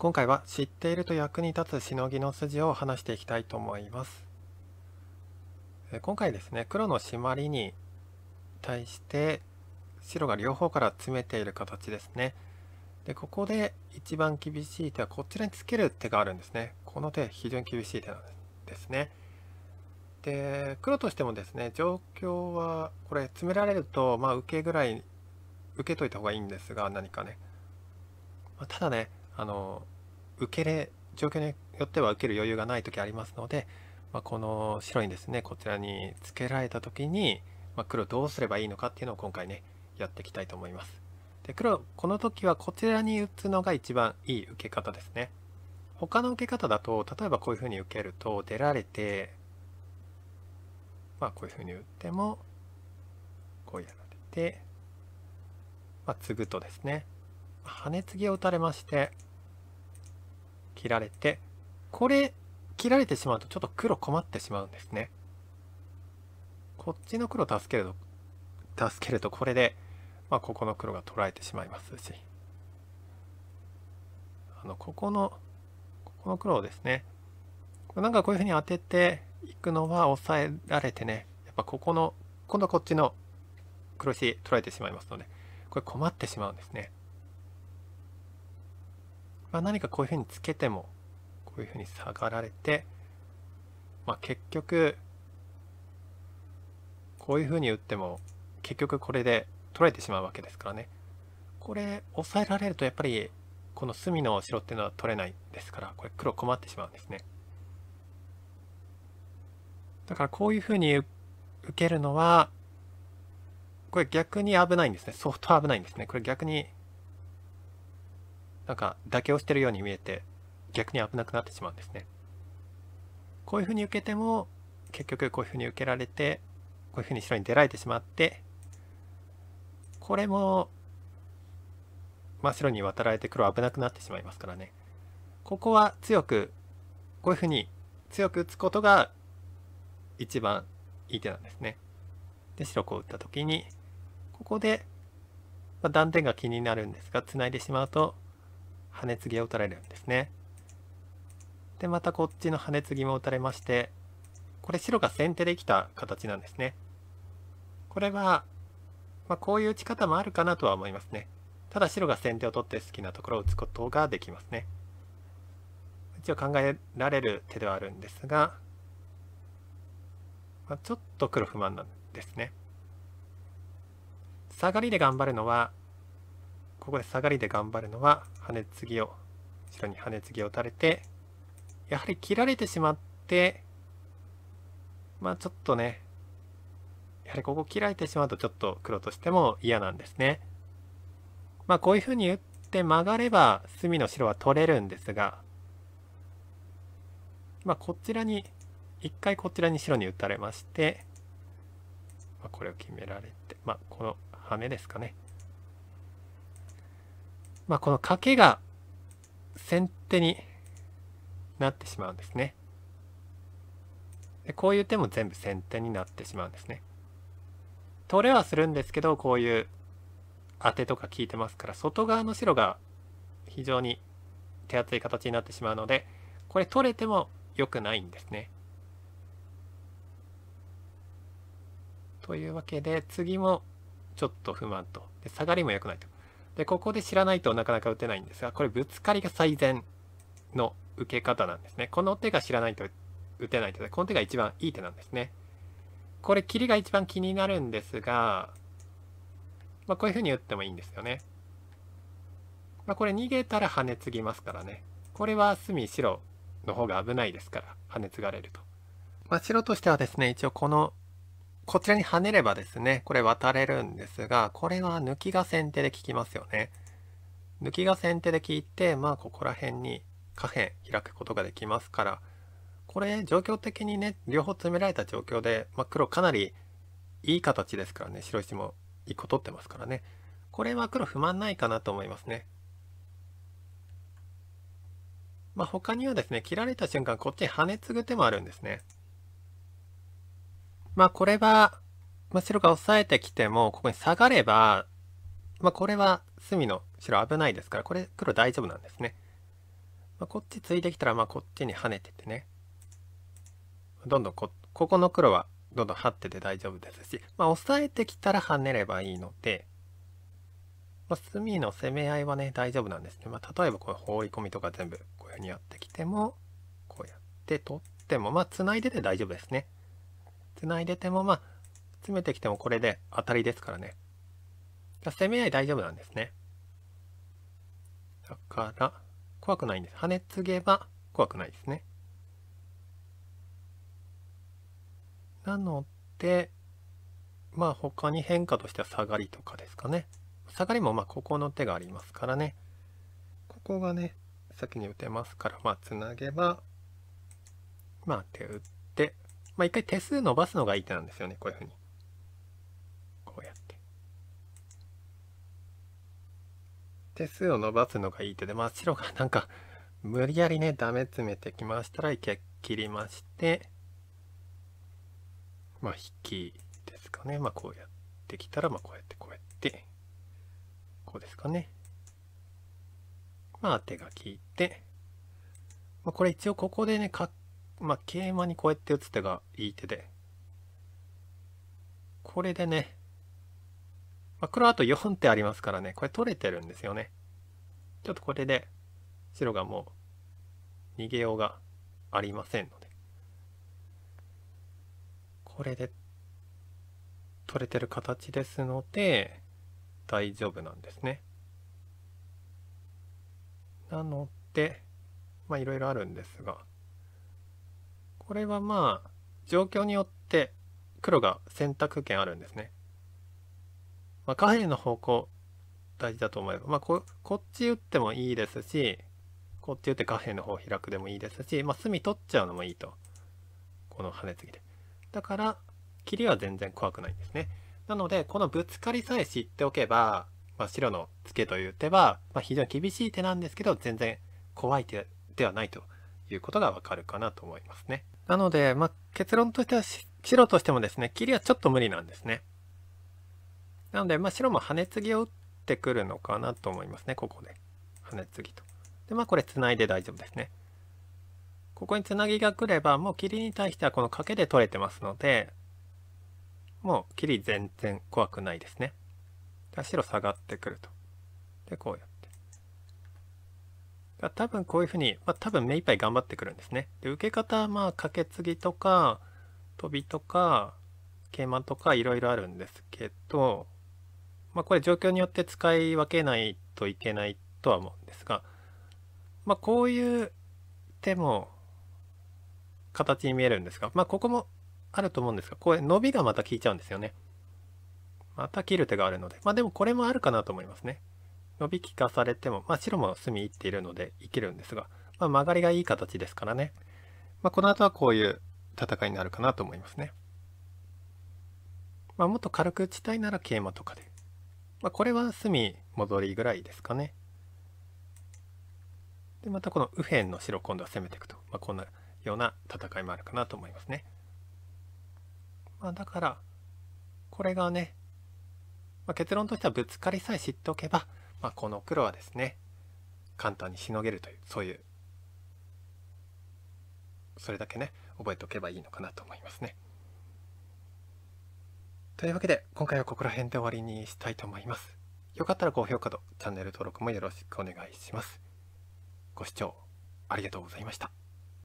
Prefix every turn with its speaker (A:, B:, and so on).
A: 今回は知っていると役に立つしのぎの筋を話していきたいと思います今回ですね黒の締まりに対して白が両方から詰めている形ですねでここで一番厳しい手はこちらにつける手があるんですねこの手非常に厳しい手なんですねで黒としてもですね状況はこれ詰められるとまあ受けぐらい受けといた方がいいんですが何かね、まあ、ただねあの受けれ状況によっては受ける余裕がない時ありますので、まあ、この白にですねこちらにつけられた時に、まあ、黒どうすればいいのかっていうのを今回ねやっていきたいと思います。で黒この時はこちらに打つのが一番いい受け方ですね。他の受け方だと例えばこういうふうに受けると出られてまあこういうふうに打ってもこうやられて、まあ、継ぐとですねハネツギを打たれまして切られてこれ切られてしまうとちょっと黒困ってしまうんですねこっちの黒助けると助けるとこれで、まあ、ここの黒が取られてしまいますしあのここのここの黒をですねなんかこういうふうに当てていくのは抑えられてねやっぱここの今度はこっちの黒石取られてしまいますのでこれ困ってしまうんですね。まあ、何かこういうふうにつけてもこういうふうに下がられて、まあ、結局こういうふうに打っても結局これで取られてしまうわけですからねこれ抑えられるとやっぱりこの隅の白っていうのは取れないですからこれ黒困ってしまうんですねだからこういうふうに受けるのはこれ逆に危ないんですね相当危ないんですねこれ逆になんか妥協してるように見えて逆に危なくなってしまうんですね。こういうふうに受けても結局こういうふうに受けられてこういうふうに白に出られてしまってこれも、真っ白に渡られて黒危なくなってしまいますからね。ここは強くこういうふうに強く打つことが一番いい手なんですね。で白こう打った時にここで、ま断点が気になるんですがつないでしまうとハネツギが打たれるんですね。でまたこっちの羽ネツギも打たれましてこれ白が先手できた形なんですね。これは、まあ、こういう打ち方もあるかなとは思いますね。ただ白が先手を取って好きなところを打つことができますね。一応考えられる手ではあるんですが、まあ、ちょっと黒不満なんですね。下がりで頑張るのはここで下がりで頑張るのはハネ継ぎを後ろにハネ継ぎを打たれてやはり切られてしまってまあちょっとねやはりここ切られてしまうとちょっと黒としても嫌なんですね。まあこういうふうに打って曲がれば隅の白は取れるんですがまあこちらに一回こちらに白に打たれまして、まあ、これを決められてまあこのハネですかね。まあ、この賭けが先手になってしまうんですね。でこういう手も全部先手になってしまうんですね。取れはするんですけどこういう当てとか効いてますから外側の白が非常に手厚い形になってしまうのでこれ取れても良くないんですね。というわけで次もちょっと不満とで下がりも良くないと。で、ここで知らないとなかなか打てないんですが、これぶつかりが最善の受け方なんですね。この手が知らないと打てないとこの手が一番いい手なんですね。これ、切りが一番気になるんですが、まあ、こういうふうに打ってもいいんですよね。まあ、これ逃げたら跳ね継ぎますからね。これは隅白の方が危ないですから、跳ね継がれると。まあ、白としてはですね、一応このこちらに跳ねればですね、これ渡れるんですが、これは抜きが先手で効きますよね。抜きが先手で効いて、まあここら辺に下辺開くことができますから、これ状況的にね、両方詰められた状況で、まあ、黒かなりいい形ですからね、白石も1個取ってますからね。これは黒不満ないかなと思いますね。まあ、他にはですね、切られた瞬間こっちに跳ね継ぐ手もあるんですね。まあこれは、まあ、白が押さえてきてもここに下がれば、まあ、これは隅の白危ないですからこれ黒大丈夫なんですね。まあ、こっちついてきたらまあこっちに跳ねててねどんどんこここの黒はどんどん張ってて大丈夫ですし、まあ、押さえてきたら跳ねればいいので、まあ、隅の攻め合いはね大丈夫なんですね。まあ、例えばこう放り込みとか全部こういうふうにやってきてもこうやって取ってもまあつないでて大丈夫ですね。繋いでてもまあ詰めてきてもこれで当たりですからね攻め合い大丈夫なんですねだから怖くないんです跳ね継げば怖くないですねなのでまあ他に変化としては下がりとかですかね下がりもまあここの手がありますからねここがね先に打てますからまあ繋げばまあ手打ってまあ、一回手数伸ばすのがいい手なんですよね、こういうふうに。こうやって。手数を伸ばすのがいい手で、まあ、白がなんか、無理やりね、ダメ詰めてきましたら、一回切りまして、まあ、引きですかね。まあ、こうやってきたら、まあ、こうやって、こうやって、こうですかね。まあ、手が効いて、まあ、これ一応ここでね、角まあ、桂馬にこうやって打つ手がいい手で、これでね、まあ、黒あと4手ありますからね、これ取れてるんですよね。ちょっとこれで白がもう逃げようがありませんので、これで取れてる形ですので、大丈夫なんですね。なので、まあいろいろあるんですが、これはまあ状況によって黒が選択権あるんですね。まあ、下辺の方向大事だと思えば、まあ、ここっち打ってもいいですしこっち打って下辺の方を開くでもいいですし、まあ、隅取っちゃうのもいいとこのハネツぎで。だから切りは全然怖くないんですね。なのでこのぶつかりさえ知っておけば、まあ、白のツケという手は、まあ、非常に厳しい手なんですけど全然怖い手ではないということがわかるかなと思いますね。なので、まあ、結論としては白としてもですね、切りはちょっと無理なんですね。なので、まあ、白も跳ね継ぎを打ってくるのかなと思いますね、ここで。ハネ継ぎと。で、まあこれ繋いで大丈夫ですね。ここに繋ぎが来れば、もう切りに対してはこの賭けで取れてますので、もう切り全然怖くないですね。で、白下がってくると。で、こうやっ多分こういうふうに、まあ、多分目いっぱい頑張ってくるんですね。で受け方はまあカケツギとかトビとか桂馬とかいろいろあるんですけど、まあ、これ状況によって使い分けないといけないとは思うんですが、まあ、こういう手も形に見えるんですが、まあ、ここもあると思うんですがこれ伸びがまた効いちゃうんですよね。また切る手があるのでまあでもこれもあるかなと思いますね。伸びきかされても、まあ、白も隅いっているので生きるんですが、まあ、曲がりがいい形ですからね、まあ、この後はこういう戦いになるかなと思いますね、まあ、もっと軽く打ちたいなら桂馬とかで、まあ、これは隅戻りぐらいですかねでまたこの右辺の白今度は攻めていくと、まあ、こんなような戦いもあるかなと思いますね、まあ、だからこれがね、まあ、結論としてはぶつかりさえ知っておけばまあ、この黒はですね簡単にしのげるというそういうそれだけね覚えておけばいいのかなと思いますね。というわけで今回はここら辺で終わりにしたいと思います。よかったら高評価とチャンネル登録もよろしくお願いします。ご視聴ありがとうございました。